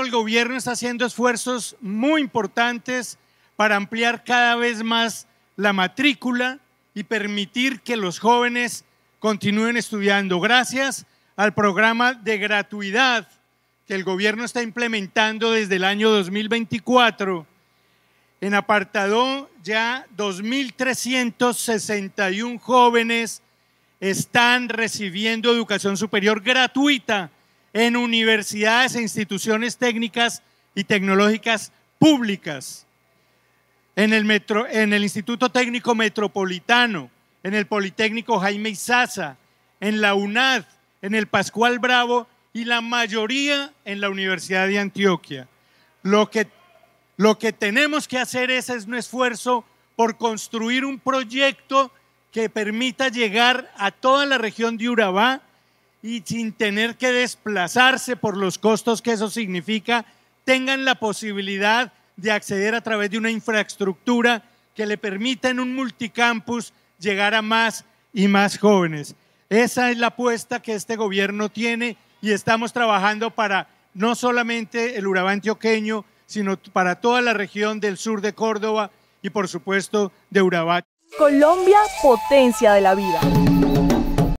El gobierno está haciendo esfuerzos muy importantes para ampliar cada vez más la matrícula y permitir que los jóvenes continúen estudiando gracias al programa de gratuidad que el gobierno está implementando desde el año 2024. En apartado ya 2.361 jóvenes están recibiendo educación superior gratuita en universidades e instituciones técnicas y tecnológicas públicas, en el, metro, en el Instituto Técnico Metropolitano, en el Politécnico Jaime Isaza, en la UNAD, en el Pascual Bravo y la mayoría en la Universidad de Antioquia. Lo que, lo que tenemos que hacer es, es un esfuerzo por construir un proyecto que permita llegar a toda la región de Urabá y sin tener que desplazarse por los costos que eso significa, tengan la posibilidad de acceder a través de una infraestructura que le permita en un multicampus llegar a más y más jóvenes. Esa es la apuesta que este gobierno tiene y estamos trabajando para no solamente el Urabá antioqueño, sino para toda la región del sur de Córdoba y por supuesto de Urabá. Colombia, potencia de la vida.